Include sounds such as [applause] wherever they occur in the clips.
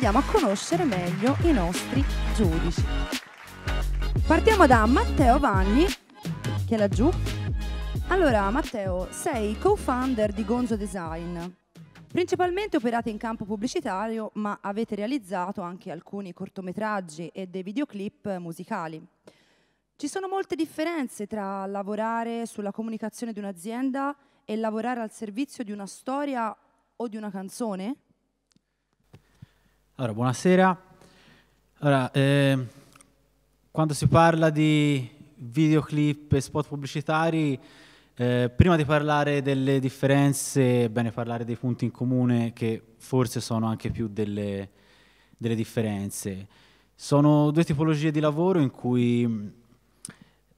andiamo a conoscere meglio i nostri giudici. Partiamo da Matteo Vanni, che è laggiù. Allora, Matteo, sei co-founder di Gonzo Design. Principalmente operate in campo pubblicitario, ma avete realizzato anche alcuni cortometraggi e dei videoclip musicali. Ci sono molte differenze tra lavorare sulla comunicazione di un'azienda e lavorare al servizio di una storia o di una canzone? Allora, buonasera. Allora, eh, quando si parla di videoclip e spot pubblicitari, eh, prima di parlare delle differenze, è bene parlare dei punti in comune che forse sono anche più delle, delle differenze. Sono due tipologie di lavoro in cui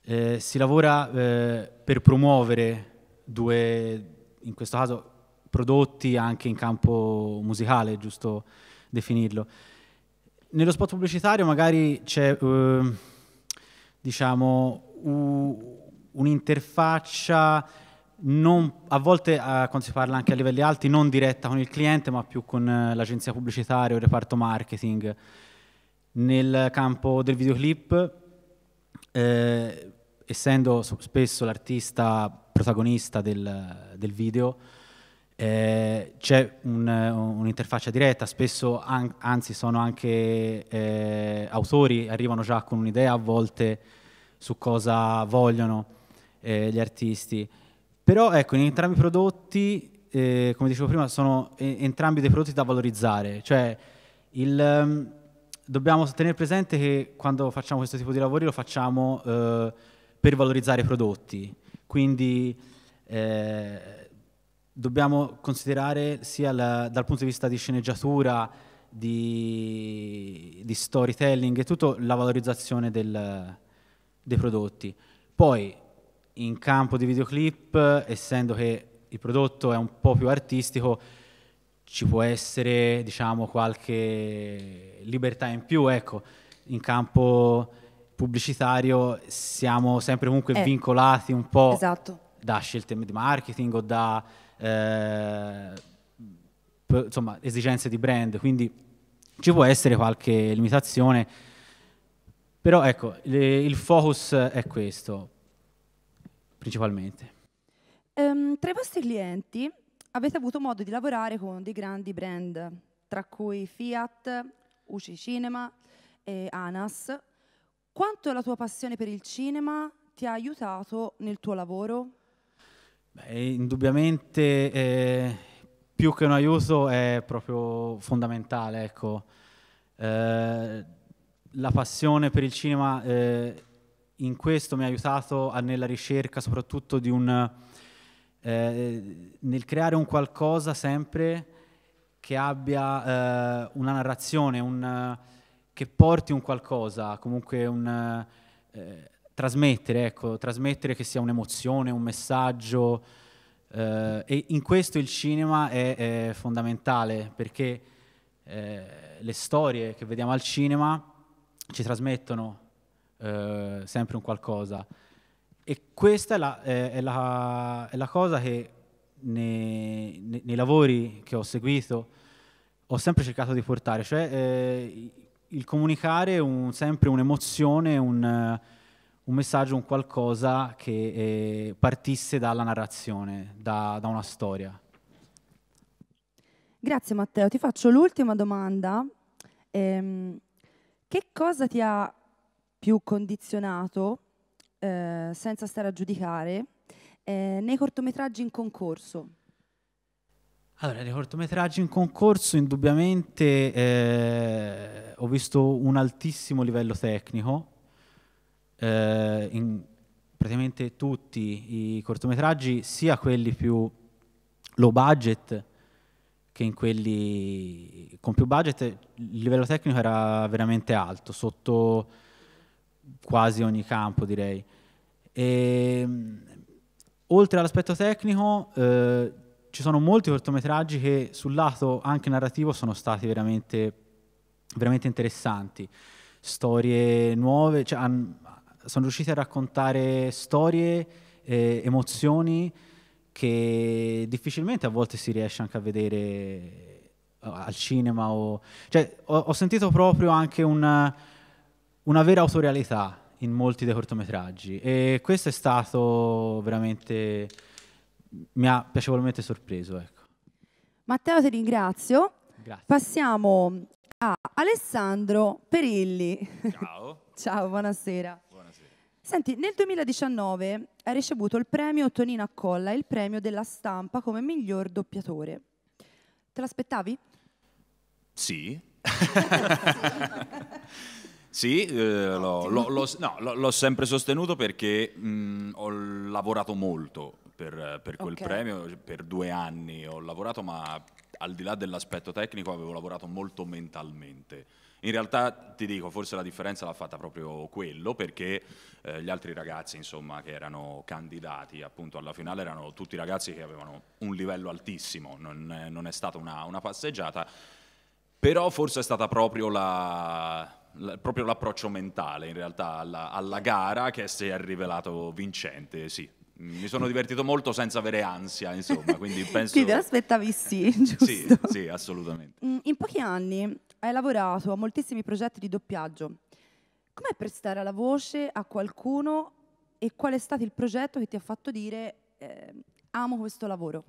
eh, si lavora eh, per promuovere due, in questo caso, prodotti anche in campo musicale, giusto? definirlo. Nello spot pubblicitario magari c'è eh, diciamo, un'interfaccia non, a volte eh, quando si parla anche a livelli alti non diretta con il cliente ma più con eh, l'agenzia pubblicitaria o il reparto marketing. Nel campo del videoclip, eh, essendo spesso l'artista protagonista del, del video, eh, c'è un, eh, un'interfaccia diretta, spesso an- anzi sono anche eh, autori, arrivano già con un'idea a volte su cosa vogliono eh, gli artisti. Però ecco, in entrambi i prodotti, eh, come dicevo prima, sono entrambi dei prodotti da valorizzare. Cioè, il, um, dobbiamo tenere presente che quando facciamo questo tipo di lavori lo facciamo eh, per valorizzare i prodotti. Quindi dobbiamo considerare sia la, dal punto di vista di sceneggiatura, di, di storytelling e tutto la valorizzazione del, dei prodotti. Poi in campo di videoclip, essendo che il prodotto è un po' più artistico, ci può essere diciamo, qualche libertà in più. Ecco, in campo pubblicitario siamo sempre comunque eh, vincolati un po' esatto. da scelte di marketing o da eh, per, insomma, esigenze di brand, quindi ci può essere qualche limitazione, però ecco, le, il focus è questo, principalmente. Um, tra i vostri clienti avete avuto modo di lavorare con dei grandi brand, tra cui Fiat, UC Cinema e ANAS. Quanto la tua passione per il cinema ti ha aiutato nel tuo lavoro? Beh, indubbiamente eh, più che un aiuto è proprio fondamentale, ecco. eh, la passione per il cinema eh, in questo mi ha aiutato a, nella ricerca soprattutto di un, eh, nel creare un qualcosa sempre che abbia eh, una narrazione, un, che porti un qualcosa, comunque un eh, trasmettere, ecco, trasmettere che sia un'emozione, un messaggio. Eh, e in questo il cinema è, è fondamentale perché eh, le storie che vediamo al cinema ci trasmettono eh, sempre un qualcosa. E questa è la, è la, è la cosa che nei, nei, nei, lavori che ho seguito ho sempre cercato di portare, cioè eh, il comunicare un, sempre un'emozione, un un messaggio, un qualcosa che eh, partisse dalla narrazione, da, da una storia. Grazie Matteo, ti faccio l'ultima domanda. Ehm, che cosa ti ha più condizionato, eh, senza stare a giudicare, eh, nei cortometraggi in concorso? Allora, nei cortometraggi in concorso indubbiamente eh, ho visto un altissimo livello tecnico, eh, in praticamente tutti i cortometraggi, sia quelli più low budget che in quelli con più budget, il livello tecnico era veramente alto, sotto quasi ogni campo direi. E, ehm, oltre all'aspetto tecnico, eh, ci sono molti cortometraggi che sul lato anche narrativo sono stati veramente, veramente interessanti. Storie nuove, cioè, sono riusciti a raccontare storie, eh, emozioni che difficilmente a volte si riesce anche a vedere eh, al cinema o... Cioè, ho, ho sentito proprio anche una, una, vera autorialità in molti dei cortometraggi e questo è stato veramente... mi ha piacevolmente sorpreso, ecco. Matteo ti ringrazio. Grazie. Passiamo a Alessandro Perilli. Ciao. [laughs] Ciao, buonasera. Senti, nel 2019 hai ricevuto il premio Tonino Accolla, il premio della stampa come miglior doppiatore. Te l'aspettavi? Sì. [laughs] sì, eh, l'ho, l'ho, l'ho, no, l'ho, sempre sostenuto perché mh, ho lavorato molto per, per quel okay. premio, per due anni ho lavorato, ma al di là dell'aspetto tecnico avevo lavorato molto mentalmente in realtà ti dico, forse la differenza l'ha fatta proprio quello, perché eh, gli altri ragazzi insomma, che erano candidati appunto alla finale erano tutti ragazzi che avevano un livello altissimo, non è, non è stata una, una passeggiata, però forse è stata proprio la, proprio l'approccio mentale in realtà alla, alla, gara che si è rivelato vincente, sì. Mi sono divertito molto senza avere ansia, insomma, quindi [laughs] penso... Ti aspettavi sì, giusto? sì, sì, assolutamente. Mm, in pochi anni hai lavorato a moltissimi progetti di doppiaggio. Com'è prestare la voce a qualcuno e qual è stato il progetto che ti ha fatto dire eh, amo questo lavoro?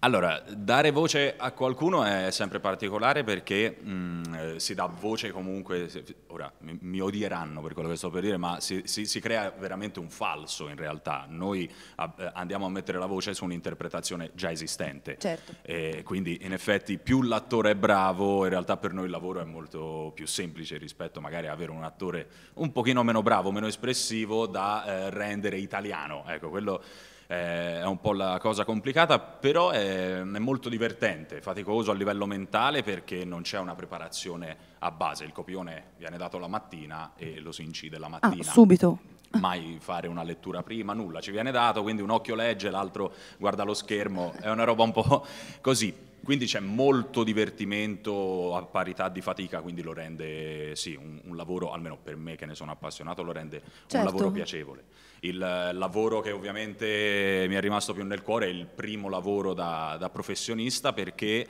Allora, dare voce a qualcuno è sempre particolare perché mh, mm, eh, si dà voce comunque, ora mi, mi, odieranno per quello che sto per dire, ma si, si, si crea veramente un falso in realtà. Noi a, eh, andiamo a mettere la voce su un'interpretazione già esistente. Certo. E quindi in effetti più l'attore è bravo, in realtà per noi il lavoro è molto più semplice rispetto magari ad avere un attore un pochino meno bravo, meno espressivo da eh, rendere italiano. Ecco, quello eh, è un po' la cosa complicata, però è, è, molto divertente, faticoso a livello mentale perché non c'è una preparazione a base, il copione viene dato la mattina e lo si incide la ah, mattina. Ah, subito? mai fare una lettura prima, nulla ci viene dato, quindi un occhio legge, l'altro guarda lo schermo, è una roba un po' [laughs] così. Quindi c'è molto divertimento a parità di fatica, quindi lo rende sì, un, un, lavoro, almeno per me che ne sono appassionato, lo rende certo. un lavoro piacevole. Il lavoro che ovviamente mi è rimasto più nel cuore è il primo lavoro da, da professionista perché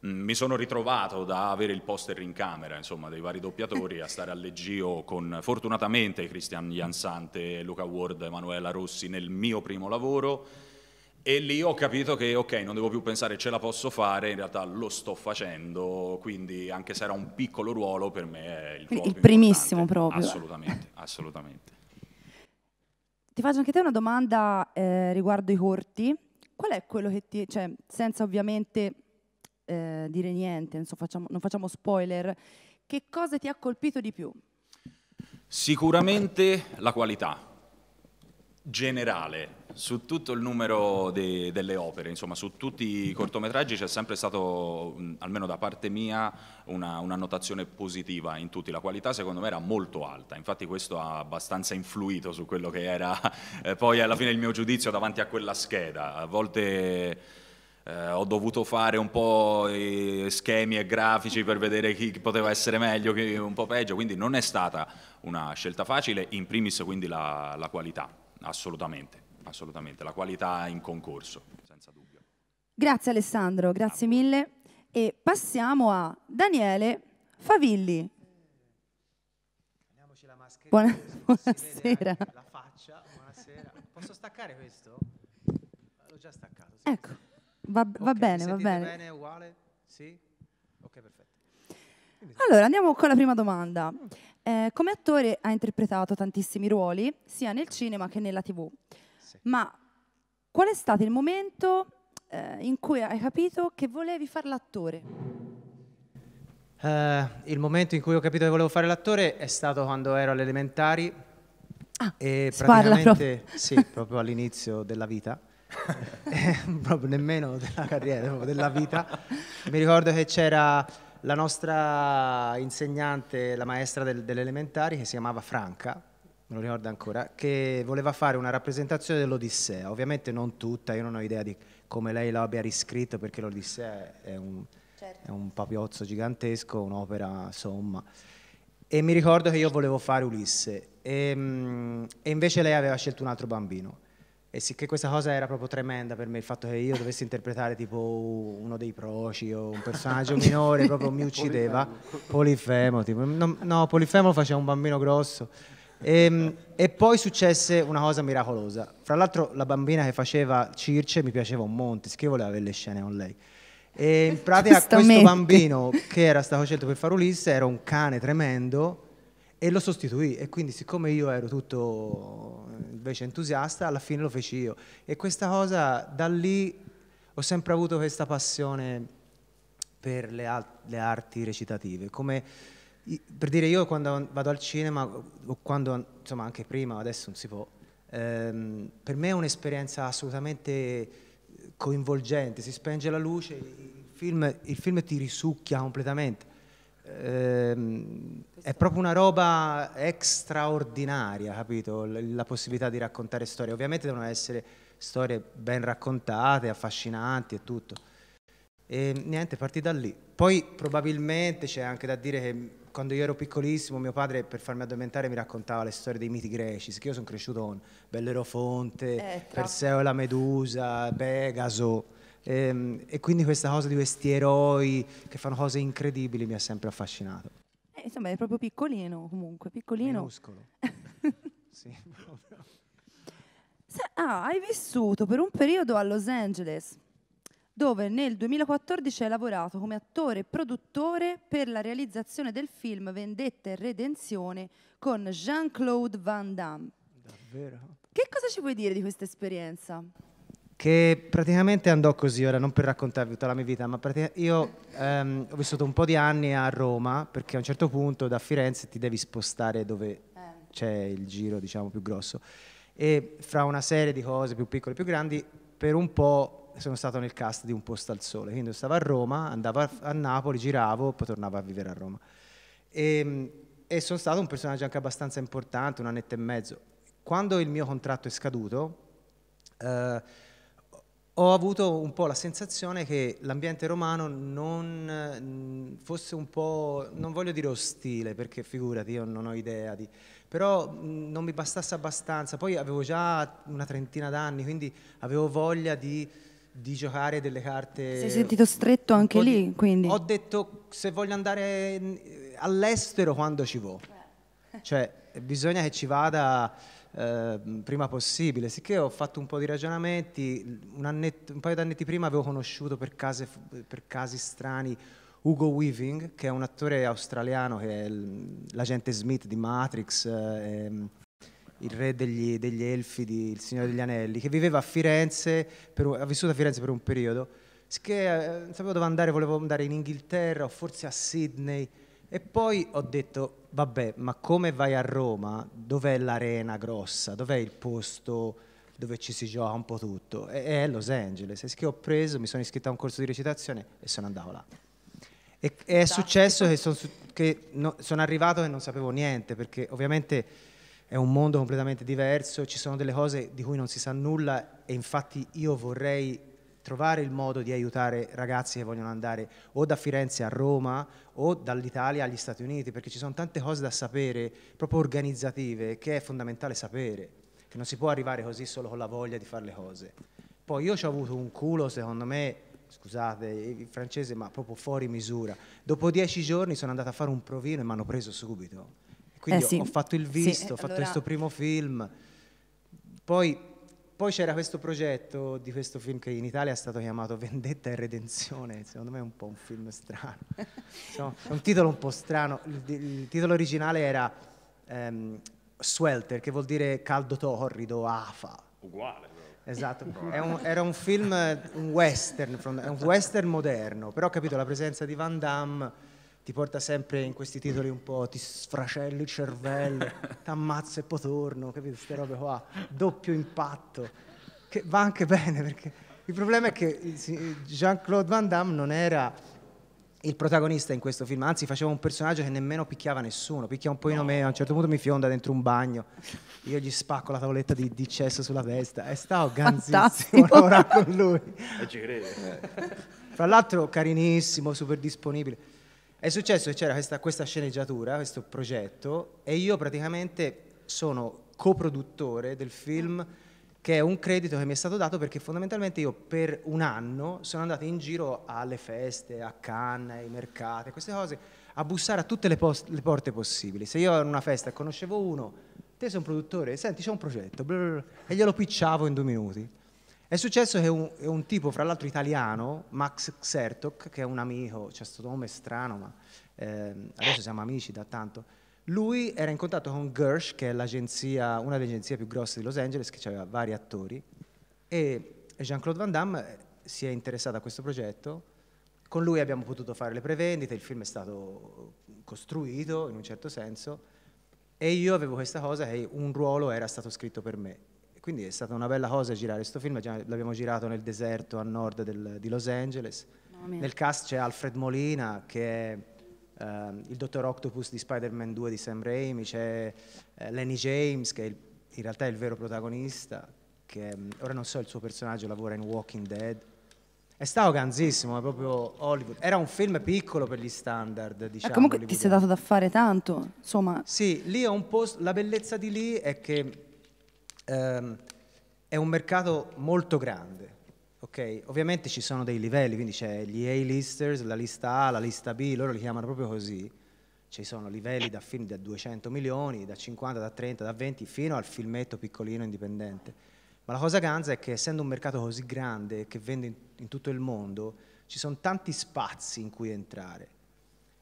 mi sono ritrovato da avere il poster in camera insomma, dei vari doppiatori a stare al leggio con fortunatamente Christian Jansante, Luca Ward, Emanuela Rossi nel mio primo lavoro e lì ho capito che ok, non devo più pensare ce la posso fare, in realtà lo sto facendo, quindi anche se era un piccolo ruolo per me è il, il primissimo proprio. Assolutamente, [laughs] assolutamente. Ti faccio anche te una domanda eh, riguardo i corti. Qual è quello che ti... cioè, senza ovviamente eh, dire niente, non, so, facciamo, non facciamo spoiler, che cosa ti ha colpito di più? Sicuramente la qualità generale su tutto il numero de, delle opere, insomma su tutti i cortometraggi c'è sempre stato, almeno da parte mia, una, una, notazione positiva in tutti, la qualità secondo me era molto alta, infatti questo ha abbastanza influito su quello che era eh, poi alla fine il mio giudizio davanti a quella scheda, a volte... Eh, ho dovuto fare un po' eh, schemi e grafici per vedere chi poteva essere meglio, chi un po' peggio, quindi non è stata una scelta facile, in primis quindi la, la qualità. Assolutamente, assolutamente. La qualità in concorso, senza dubbio. Grazie Alessandro, grazie mille. E passiamo a Daniele Favilli. Buona, buonasera. La faccia, buonasera. Posso staccare questo? L'ho già staccato. Sì. Ecco, va, va okay, bene, va bene. bene uguale? Sì? Ok, perfetto. Allora, andiamo con la prima domanda. Eh, come attore ha interpretato tantissimi ruoli, sia nel cinema che nella tv. Sì. Ma qual è stato il momento eh, in cui hai capito che volevi fare l'attore? Eh, il momento in cui ho capito che volevo fare l'attore è stato quando ero alle elementari ah, e praticamente proprio. sì, proprio all'inizio della vita. [laughs] Eh, proprio nemmeno della carriera, proprio della vita. Mi ricordo che c'era la nostra insegnante, la maestra del, delle elementari, che si chiamava Franca, me lo ricordo ancora, che voleva fare una rappresentazione dell'Odissea, ovviamente non tutta, io non ho idea di come lei l'abbia riscritto perché l'Odissea è un, certo. è un papiozzo gigantesco, un'opera insomma. E mi ricordo che io volevo fare Ulisse e, ehm, e invece lei aveva scelto un altro bambino. E sicché questa cosa era proprio tremenda per me, il fatto che io dovessi interpretare tipo uno dei proci o un personaggio [laughs] minore, proprio mi uccideva. Polifemo, tipo. No, no, Polifemo faceva un bambino grosso. E, ehm, e, poi successe una cosa miracolosa. Fra l'altro la bambina che faceva Circe mi piaceva un monte, che voleva avere le scene con lei. E in pratica questo bambino che era stato scelto per fare Ulisse era un cane tremendo e lo sostituì e quindi siccome io ero tutto invece entusiasta alla fine lo feci io e questa cosa da lì ho sempre avuto questa passione per le, le arti recitative come per dire io quando vado al cinema o quando insomma anche prima adesso non si può ehm, per me è un'esperienza assolutamente coinvolgente si spenge la luce il film, il film ti risucchia completamente Ehm, è proprio una roba straordinaria, capito? La possibilità di raccontare storie. Ovviamente devono essere storie ben raccontate, affascinanti e tutto. E niente, partì da lì. Poi probabilmente c'è anche da dire che quando io ero piccolissimo mio padre per farmi addormentare mi raccontava le storie dei miti greci, che io sono cresciuto con Bellerofonte, eh, Perseo e la Medusa, Pegaso. E, ehm, e quindi questa cosa di questi eroi che fanno cose incredibili mi ha sempre affascinato. Eh, insomma, è proprio piccolino comunque, piccolino. Minuscolo. [laughs] sì, Ah, hai vissuto per un periodo a Los Angeles, dove nel 2014 hai lavorato come attore e produttore per la realizzazione del film Vendetta e Redenzione con Jean-Claude Van Damme. Davvero? Che cosa ci puoi dire di questa esperienza? che praticamente andò così, ora non per raccontarvi tutta la mia vita, ma io ehm, ho vissuto un po' di anni a Roma perché a un certo punto da Firenze ti devi spostare dove eh. c'è il giro diciamo più grosso e fra una serie di cose più piccole e più grandi per un po' sono stato nel cast di Un posto al sole, quindi stavo a Roma, andavo a Napoli, giravo, poi tornavo a vivere a Roma e, ehm, e sono stato un personaggio anche abbastanza importante, un annetto e mezzo. Quando il mio contratto è scaduto... Eh, ho avuto un po' la sensazione che l'ambiente romano non fosse un po', non voglio dire ostile, perché figurati, io non ho idea di, però non mi bastasse abbastanza. Poi avevo già una trentina d'anni, quindi avevo voglia di, di giocare delle carte. Sei sentito stretto anche lì, quindi? Ho detto, se voglio andare all'estero, quando ci vado? Certo. Cioè, bisogna che ci vada Ehm, prima possibile, sicché ho fatto un po' di ragionamenti, un, annetto, un paio di anni prima avevo conosciuto per, case, per casi strani Hugo Weaving, che è un attore australiano che è l'agente Smith di Matrix, eh, ehm, il re degli, degli, elfi di Il Signore degli Anelli, che viveva a Firenze, per, ha vissuto a Firenze per un periodo, che eh, sapevo dove andare, volevo andare in Inghilterra o forse a Sydney e poi ho detto vabbè, ma come vai a Roma? Dov'è l'arena grossa? Dov'è il posto dove ci si gioca un po' tutto? E, è Los Angeles. E che ho preso, mi sono iscritto a un corso di recitazione e sono andato là. E, e è successo che, son, che no, sono arrivato e non sapevo niente, perché ovviamente è un mondo completamente diverso, ci sono delle cose di cui non si sa nulla e infatti io vorrei trovare il modo di aiutare ragazzi che vogliono andare o da Firenze a Roma o dall'Italia agli Stati Uniti, perché ci sono tante cose da sapere, proprio organizzative, che è fondamentale sapere, che non si può arrivare così solo con la voglia di fare le cose. Poi io ci ho avuto un culo, secondo me, scusate il francese, ma proprio fuori misura. Dopo dieci giorni sono andato a fare un provino e mi hanno preso subito. Quindi eh sì, ho fatto il visto, sì, ho eh, fatto allora... questo primo film. Poi poi c'era questo progetto di questo film che in Italia è stato chiamato [laughs] Vendetta e Redenzione, secondo me è un po' un film strano, [laughs] Insomma, è un titolo un po' strano, il, il titolo originale era um, Swelter, che vuol dire caldo torrido, afa. Uguale. Esatto, [laughs] un, era un film, un western, un western moderno, però ho capito la presenza di Van Damme ti porta sempre in questi titoli un po', ti sfracelli il cervello, [laughs] ti ammazzo e poi torno, capito? Queste robe qua, doppio impatto, che va anche bene perché il problema è che Jean-Claude Van Damme non era il protagonista in questo film, anzi faceva un personaggio che nemmeno picchiava nessuno, picchia un po' in meno, a un certo punto mi fionda dentro un bagno, io gli spacco la tavoletta di, di cesso sulla testa e stavo ganzissimo [laughs] a con lui. E eh, ci credo. Fra l'altro carinissimo, super disponibile. È successo che c'era questa, questa sceneggiatura, questo progetto, e io praticamente sono coproduttore del film che è un credito che mi è stato dato perché fondamentalmente io per un anno sono andato in giro alle feste, a Cannes, ai mercati, queste cose, a bussare a tutte le, post- le porte possibili. Se io ero in una festa e conoscevo uno, te sei un produttore, senti c'è un progetto, bla bla bla, e glielo picciavo in due minuti. È successo che un, un tipo, fra l'altro italiano, Max Xertok, che è un amico, c'è questo nome strano, ma eh, adesso siamo amici da tanto, lui era in contatto con Gersh, che è una delle agenzie più grosse di Los Angeles, che aveva vari attori, e Jean-Claude Van Damme eh, si è interessato a questo progetto. Con lui abbiamo potuto fare le prevendite, il film è stato costruito in un certo senso, e io avevo questa cosa che un ruolo era stato scritto per me quindi è stata una bella cosa girare questo film, l'abbiamo girato nel deserto a nord del, di Los Angeles. Oh, nel cast c'è Alfred Molina che è Uh, il dottor Octopus di Spider-Man 2 di Sam Raimi, c'è uh, Lenny James che il, in realtà è il vero protagonista, che mm, ora non so il suo personaggio, lavora in Walking Dead. È stato ganzissimo, è proprio Hollywood. Era un film piccolo per gli standard, eh, diciamo. Ma comunque ti sei dato da fare tanto, insomma. Sì, lì è un po'... La bellezza di lì è che ehm, è un mercato molto grande. Okay? Ovviamente ci sono dei livelli, quindi c'è gli A-listers, la lista A, la lista B, loro li chiamano proprio così. Ci sono livelli da film da 200 milioni, da 50, da 30, da 20, fino al filmetto piccolino indipendente. Ma la cosa ganza è che essendo un mercato così grande che vende in, in tutto il mondo, ci sono tanti spazi in cui entrare.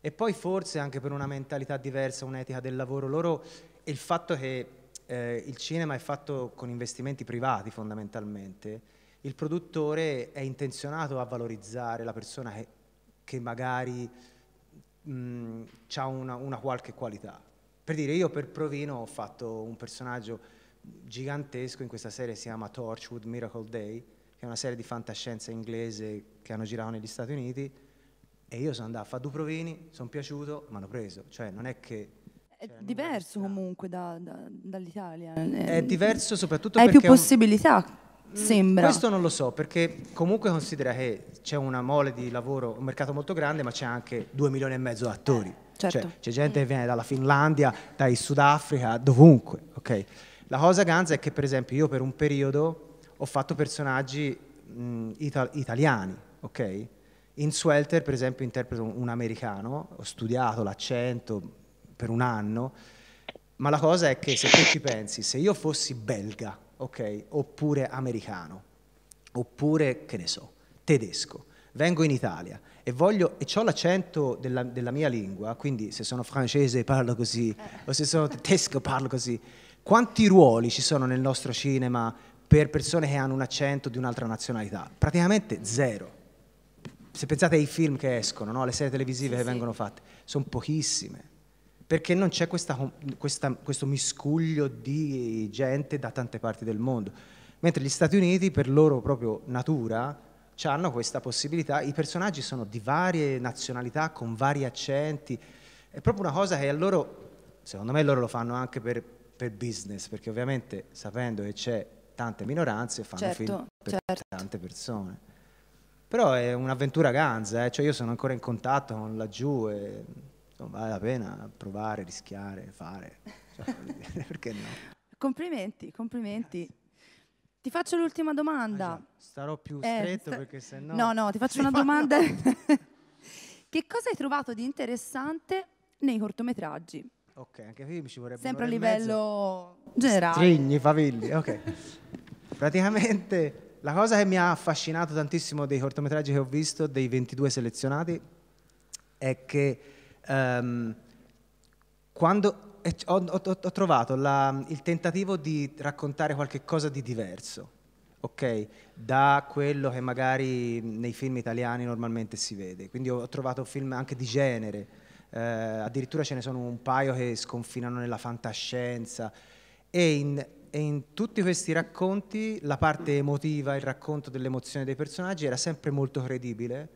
E poi forse anche per una mentalità diversa, un'etica del lavoro loro, il fatto che eh, il cinema è fatto con investimenti privati fondamentalmente, il produttore è intenzionato a valorizzare la persona che, che magari ha una, una qualche qualità. Per dire, io per Provino ho fatto un personaggio gigantesco in questa serie, si chiama Torchwood Miracle Day, che è una serie di fantascienza inglese che hanno girato negli Stati Uniti, e io sono andato a fare due provini, sono piaciuto, mi hanno preso. Cioè non è che cioè, è diverso comunque da, da, dall'Italia. È, eh, eh, diverso soprattutto hai perché... Hai più possibilità, un... Mm, sembra. Questo non lo so, perché comunque considera che c'è una mole di lavoro, un mercato molto grande, ma c'è anche due milioni e mezzo di attori. Eh, certo. Cioè, c'è gente che mm. viene dalla Finlandia, dai Sudafrica, dovunque, ok? La cosa ganza è che per esempio io per un periodo ho fatto personaggi mh, mm, ital italiani, ok? In Swelter per esempio interpreto un americano, ho studiato l'accento, per un anno, ma la cosa è che se tu ci pensi, se io fossi belga, ok, oppure americano, oppure, che ne so, tedesco, vengo in Italia e, voglio, e ho l'accento della, della, mia lingua, quindi se sono francese parlo così, o se sono tedesco parlo così, quanti ruoli ci sono nel nostro cinema per persone che hanno un accento di un'altra nazionalità? Praticamente zero. Se pensate ai film che escono, no? alle serie televisive sì, che sì. vengono fatte, sono pochissime perché non c'è questa, questa, questo miscuglio di gente da tante parti del mondo. Mentre gli Stati Uniti, per loro proprio natura, hanno questa possibilità, i personaggi sono di varie nazionalità, con vari accenti, è proprio una cosa che a loro, secondo me loro lo fanno anche per, per business, perché ovviamente sapendo che c'è tante minoranze fanno certo, film per certo. tante persone. Però è un'avventura ganza, eh? cioè io sono ancora in contatto con laggiù. E non vale la pena provare, rischiare, fare, cioè, [laughs] perché no? Complimenti, complimenti. Grazie. Ti faccio l'ultima domanda. Ah, starò più eh, stretto sta... perché se no... No, no, ti faccio [laughs] una domanda. [laughs] che cosa hai trovato di interessante nei cortometraggi? Ok, anche qui mi ci vorrebbe... Sempre a livello generale. Strigni, favilli, ok. Praticamente la cosa che mi ha affascinato tantissimo dei cortometraggi che ho visto, dei 22 selezionati, è che Um, quando eh, ho, ho, ho trovato la, il tentativo di raccontare qualcosa di diverso, ok? Da quello che magari nei film italiani normalmente si vede. Quindi ho trovato film anche di genere, eh, addirittura ce ne sono un paio che sconfinano nella fantascienza. E in, e in tutti questi racconti la parte emotiva, il racconto dell'emozione dei personaggi era sempre molto credibile,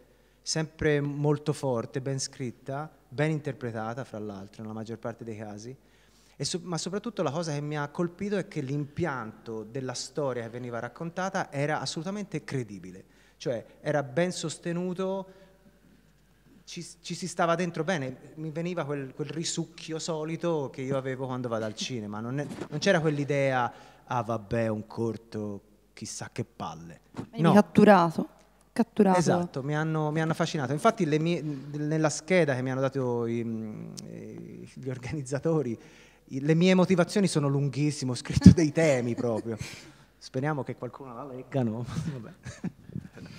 sempre molto forte, ben scritta ben interpretata fra l'altro nella maggior parte dei casi, so, ma soprattutto la cosa che mi ha colpito è che l'impianto della storia che veniva raccontata era assolutamente credibile, cioè era ben sostenuto, ci, ci si stava dentro bene, mi veniva quel, quel, risucchio solito che io avevo quando vado al cinema, non, è, non c'era quell'idea, ah vabbè un corto, chissà che palle. Venivi no. catturato? catturato. Esatto, mi hanno, mi hanno affascinato. Infatti mie, nella scheda che mi hanno dato i, gli organizzatori, le mie motivazioni sono lunghissime, ho scritto dei temi proprio. Speriamo che qualcuno la legga, no?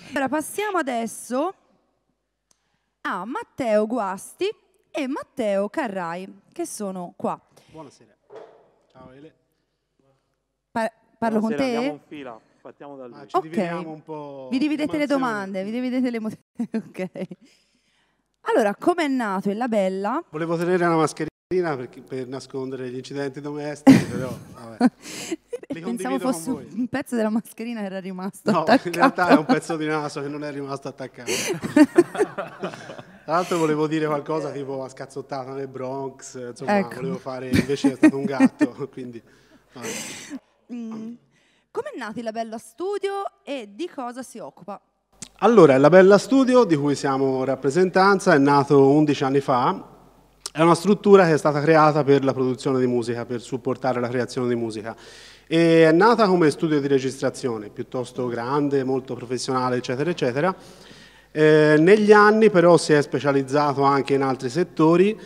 Allora passiamo adesso a Matteo Guasti e Matteo Carrai, che sono qua. Buonasera. Ciao Ele. Par- parlo Buonasera, con te? Siamo in fila. Partiamo da lui. Ah, ci okay. dividiamo un po'. Vi dividete le domande, vi dividete le emozioni. [laughs] ok. Allora, com'è nato il Labella? Volevo tenere una mascherina per, per nascondere gli incidenti domestici, però vabbè. [laughs] Pensavo fosse un pezzo della mascherina che era rimasto no, attaccato. in realtà è un pezzo di naso che non è rimasto attaccato. [laughs] Tra l'altro volevo dire qualcosa tipo a scazzottata nel Bronx, insomma, ecco. volevo fare invece è stato un gatto, quindi... Vabbè nati la Bella Studio e di cosa si occupa? Allora, la Bella Studio, di cui siamo rappresentanza, è nato 11 anni fa. È una struttura che è stata creata per la produzione di musica, per supportare la creazione di musica. E è nata come studio di registrazione, piuttosto grande, molto professionale, eccetera, eccetera. Eh, negli anni però si è specializzato anche in altri settori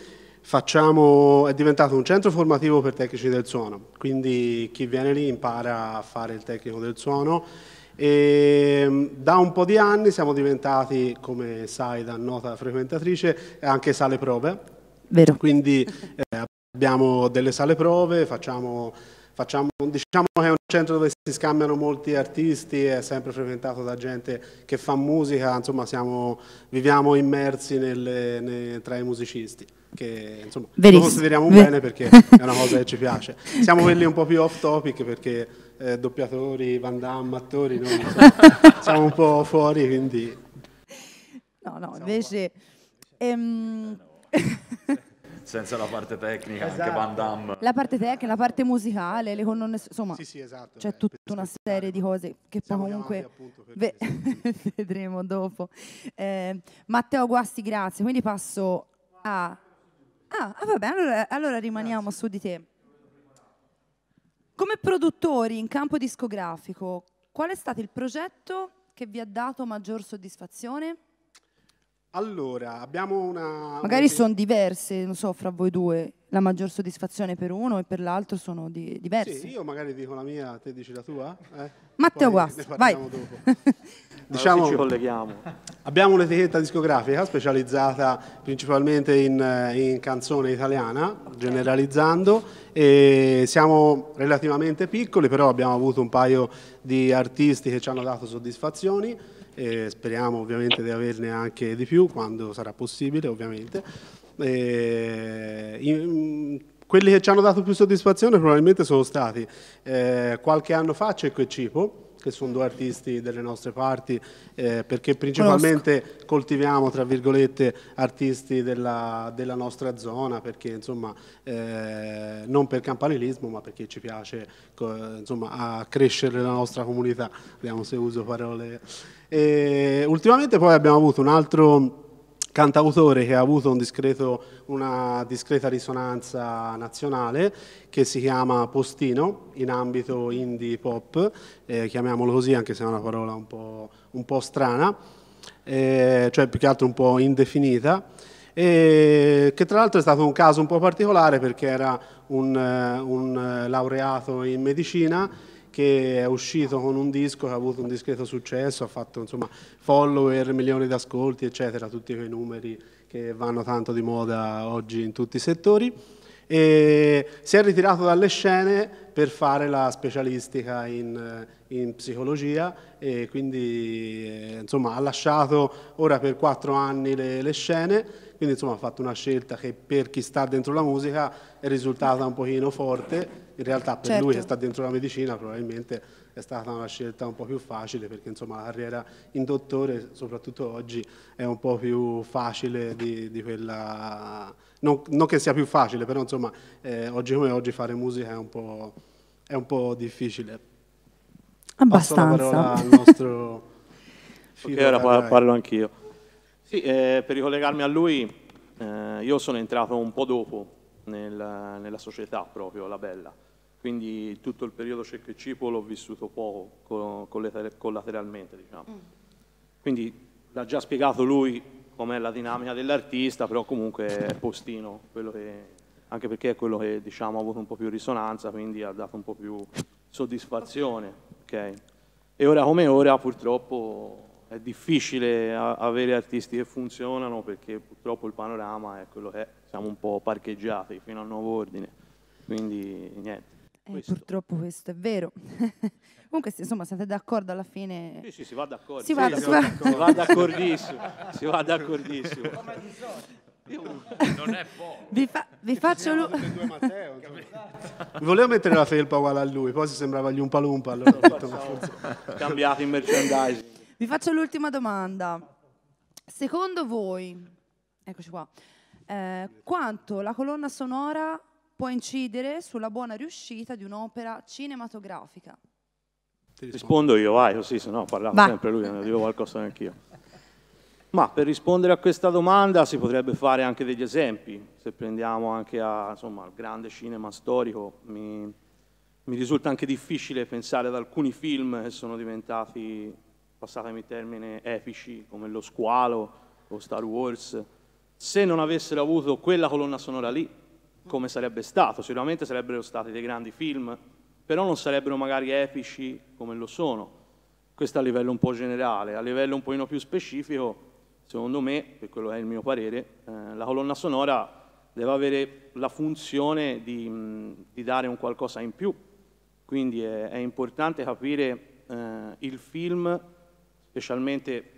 Facciamo, è diventato un centro formativo per tecnici del suono, quindi chi viene lì impara a fare il tecnico del suono e mm, da un po' di anni siamo diventati, come sai da nota frequentatrice, anche sale prove. Vero. Quindi eh, abbiamo delle sale prove, facciamo, facciamo, diciamo che è un centro dove si scambiano molti artisti, è sempre frequentato da gente che fa musica, insomma siamo, viviamo immersi nelle, ne, tra i musicisti che insomma, lo consideriamo Ver bene perché è una cosa che ci piace. Siamo [laughs] quelli un po' più off topic perché eh, doppiatori, Van Damme, attori, noi [laughs] siamo un po' fuori, quindi... No, no, invece... Ehm... [laughs] Senza la parte tecnica, esatto. anche Van Damme. La parte tecnica, la parte musicale, le colonne, insomma, sì, sì, esatto, c'è eh, tutta una serie di cose che poi comunque ve vedremo dopo. Eh, Matteo Guasti, grazie. Quindi passo a Ah, ah vabbè, allora, allora rimaniamo Grazie. su di te. Come produttori in campo discografico, qual è stato il progetto che vi ha dato maggior soddisfazione? Allora, abbiamo una... Magari sono diverse, non so, fra voi due. La maggior soddisfazione per uno e per l'altro sono di, diverse. Sì, io magari dico la mia, te dici la tua. Eh? Matteo Guas, vai. [laughs] diciamo, ci colleghiamo. Abbiamo un'etichetta discografica specializzata principalmente in, in canzone italiana, generalizzando, e siamo relativamente piccoli, però abbiamo avuto un paio di artisti che ci hanno dato soddisfazioni e speriamo ovviamente di averne anche di più quando sarà possibile ovviamente. E, in, quelli che ci hanno dato più soddisfazione probabilmente sono stati eh, qualche anno fa Cecco e Cipo, che sono due artisti delle nostre parti, eh, perché principalmente Conosco. coltiviamo, tra virgolette, artisti della, della nostra zona, perché insomma, eh, non per campanilismo, ma perché ci piace insomma, a crescere la nostra comunità, vediamo se uso parole. E, ultimamente poi abbiamo avuto un altro cantautore che ha avuto un discreto, una discreta risonanza nazionale che si chiama Postino in ambito indie pop, eh, chiamiamolo così anche se è una parola un po', un po strana, eh, cioè più che altro un po' indefinita, eh, che tra l'altro è stato un caso un po' particolare perché era un, eh, un eh, laureato in medicina che è uscito con un disco che ha avuto un discreto successo, ha fatto insomma, follower, milioni di ascolti, eccetera, tutti quei numeri che vanno tanto di moda oggi in tutti i settori. E si è ritirato dalle scene per fare la specialistica in, eh, in psicologia e quindi eh, insomma, ha lasciato ora per quattro anni le, le scene, quindi insomma, ha fatto una scelta che per chi sta dentro la musica è risultata un pochino forte, in realtà per certo. lui che sta dentro la medicina probabilmente è stata una scelta un po' più facile perché insomma la carriera in dottore soprattutto oggi è un po' più facile di, di quella non, non, che sia più facile, però insomma eh, oggi come oggi fare musica è un po', è un po difficile. Abbastanza. nostro [laughs] ok, ora parlo, parlo anch'io. Sì, eh, per ricollegarmi a lui, eh, io sono entrato un po' dopo nel, nella società proprio, la Bella, quindi tutto il periodo cecco e cipo l'ho vissuto poco collateralmente, diciamo. Mm. Quindi l'ha già spiegato lui com'è la dinamica dell'artista, però comunque è postino, che, anche perché è quello che diciamo, ha avuto un po' più risonanza, quindi ha dato un po' più soddisfazione. Okay. E ora come ora purtroppo è difficile avere artisti che funzionano perché purtroppo il panorama è quello che è, siamo un po' parcheggiati fino al nuovo ordine, quindi niente. Eh, questo. purtroppo questo è vero. [laughs] Comunque, se, insomma, siete d'accordo alla fine? Sì, sì, si va d'accordo. Si, si va, va d'accordissimo. si va d'accordissimo. Come di non è poco. Vi, fa, vi faccio lui. [laughs] Volevo mettere la felpa uguale a lui, poi si sembrava gli Umpalumpa. Allora [laughs] Cambiato in merchandising. Vi faccio l'ultima domanda. Secondo voi, eccoci qua, eh, quanto la colonna sonora può incidere sulla buona riuscita di un'opera cinematografica? Ti rispondo io, vai, così se no parlava Va. sempre lui, ne dico qualcosa neanch'io. Ma per rispondere a questa domanda si potrebbe fare anche degli esempi, se prendiamo anche a, insomma, al grande cinema storico, mi, mi, risulta anche difficile pensare ad alcuni film che sono diventati, passatemi termine, epici, come Lo Squalo o Star Wars, se non avessero avuto quella colonna sonora lì, come sarebbe stato, sicuramente sarebbero stati dei grandi film, però non sarebbero magari epici come lo sono. Questo a livello un po' generale, a livello un pochino più specifico, secondo me, per quello è il mio parere, eh, la colonna sonora deve avere la funzione di, di dare un qualcosa in più, quindi è, è importante capire eh, il film, specialmente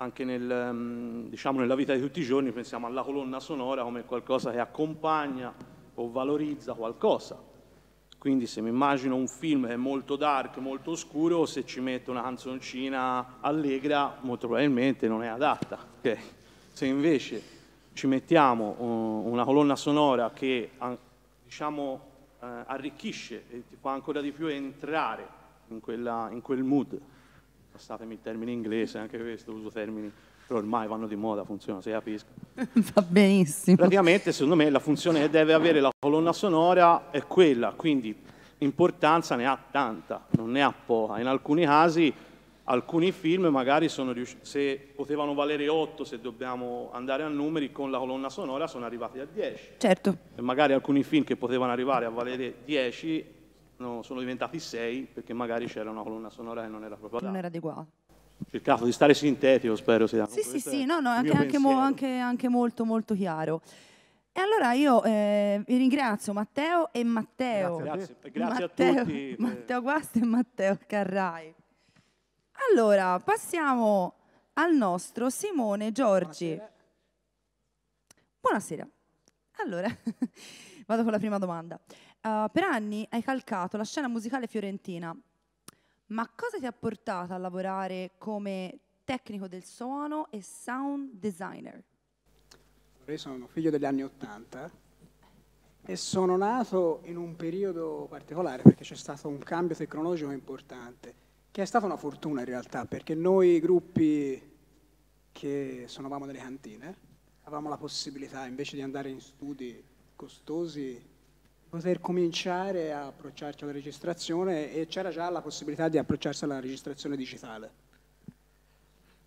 anche nel, mm, diciamo, nella vita di tutti i giorni pensiamo alla colonna sonora come qualcosa che accompagna o valorizza qualcosa. Quindi se mi immagino un film che è molto dark, molto oscuro, se ci metto una canzoncina allegra, molto probabilmente non è adatta. Okay? Se invece ci mettiamo uh, una colonna sonora che diciamo, eh, arricchisce e ti fa ancora di più entrare in, quella, in quel mood, passatemi il termine inglese, anche questo uso termini però ormai vanno di moda, funziona, si capisco. [laughs] Va benissimo. Praticamente, secondo me, la funzione che deve avere la colonna sonora è quella, quindi importanza ne ha tanta, non ne ha poca. In alcuni casi, alcuni film magari sono riusciti, se potevano valere 8, se dobbiamo andare a numeri, con la colonna sonora sono arrivati a 10. Certo. E magari alcuni film che potevano arrivare a valere 10 no, sono diventati sei perché magari c'era una colonna sonora che non era proprio adatta. Non era adeguata. cercato di stare sintetico, spero sia. Sì, sì, sì, no, no, anche, anche, mo, anche, anche molto, molto chiaro. E allora io eh, vi ringrazio Matteo e Matteo. Grazie, grazie, grazie Matteo, a tutti. [laughs] Matteo Guasta e Matteo Carrai. Allora, passiamo al nostro Simone Giorgi. Buonasera. Buonasera. Allora, [laughs] vado con la prima domanda. Eh, per anni hai calcato la scena musicale fiorentina, ma cosa ti ha portato a lavorare come tecnico del suono e sound designer? Io sono figlio degli anni Ottanta e sono nato in un periodo particolare perché c'è stato un cambio tecnologico importante, che è stata una fortuna in realtà, perché noi gruppi che suonavamo nelle cantine avevamo la possibilità invece di andare in studi costosi poter cominciare a approcciarci alla registrazione e c'era già la possibilità di approcciarsi alla registrazione digitale.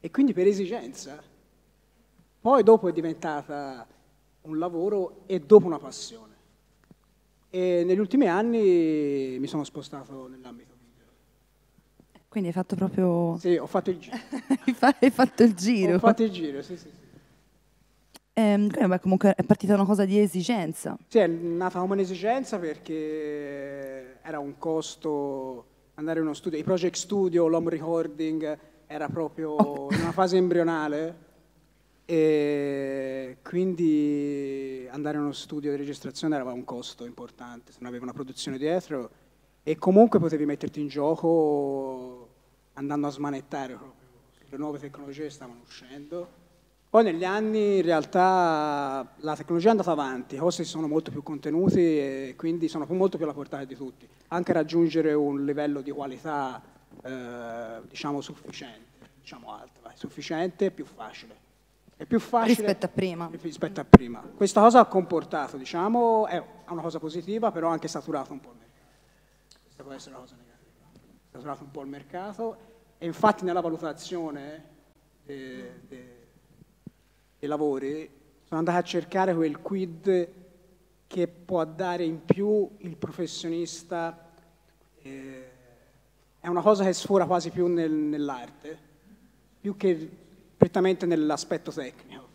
E quindi per esigenza. Poi dopo è diventata un lavoro e dopo una passione. E negli ultimi anni mi sono spostato nell'ambito video. Quindi hai fatto proprio... Sì, ho fatto il giro. [laughs] hai fatto il giro? Ho fatto il giro, sì, sì. sì. Ehm, eh, beh, comunque è partita una cosa di esigenza. Sì, è nata come un'esigenza perché era un costo andare in uno studio. I project studio, l'home recording era proprio oh. in una fase embrionale e quindi andare in uno studio di registrazione era un costo importante, se non avevi una produzione dietro e comunque potevi metterti in gioco andando a smanettare proprio. Le nuove tecnologie stavano uscendo poi negli anni in realtà la tecnologia è andata avanti, i costi sono molto più contenuti e quindi sono molto più alla portata di tutti, anche raggiungere un livello di qualità eh, diciamo sufficiente, diciamo alta, sufficiente è più facile. È più facile rispetto a prima. Rispetto a prima. Questa cosa ha comportato, diciamo, è una cosa positiva, però ha anche saturato un po' il mercato. Questa può essere una cosa negativa. Saturato un po' il mercato e infatti nella valutazione eh, de, de, e lavori, sono andato a cercare quel quid che può dare in più il professionista. Eh, è una cosa che sfora quasi più nel, nell'arte, più che prettamente nell'aspetto tecnico.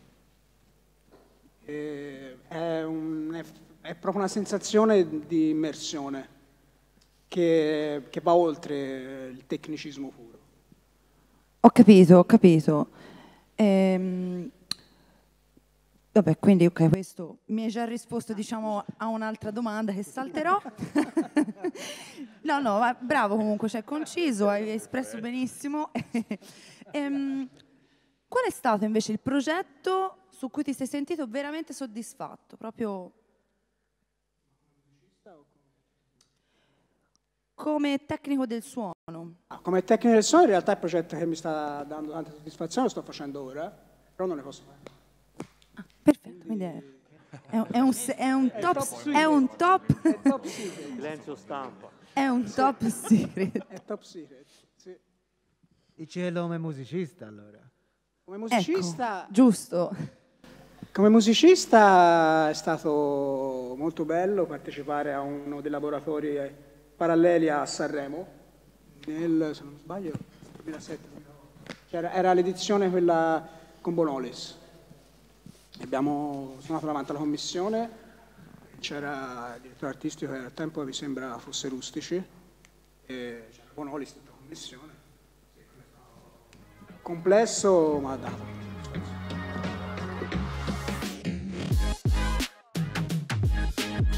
Eh, è, un, è, è, proprio una sensazione di immersione che, che va oltre il tecnicismo puro. Ho capito, ho capito. Ehm, Vabbè, quindi ok, questo mi hai già risposto diciamo, a un'altra domanda che salterò. [laughs] no, no, ma bravo comunque, cioè conciso, hai espresso benissimo. [laughs] ehm, qual è stato invece il progetto su cui ti sei sentito veramente soddisfatto? Proprio come tecnico del suono? Ah, come tecnico del suono in realtà è il progetto che mi sta dando tanta soddisfazione, lo sto facendo ora, però non ne posso fare. Quindi è, è, un, è un, top, è un top, top silenzio stampa. È un top secret. È top secret, sì. Dicello come musicista allora. Come musicista... Ecco, giusto. Come musicista è stato molto bello partecipare a uno dei laboratori eh, paralleli a Sanremo, nel, se non sbaglio, 2007. Era l'edizione quella con Bonolis abbiamo suonato davanti alla commissione, c'era il direttore artistico che al tempo mi sembra fosse Rustici, e c'era Bonoli, stata commissione, complesso ma dato.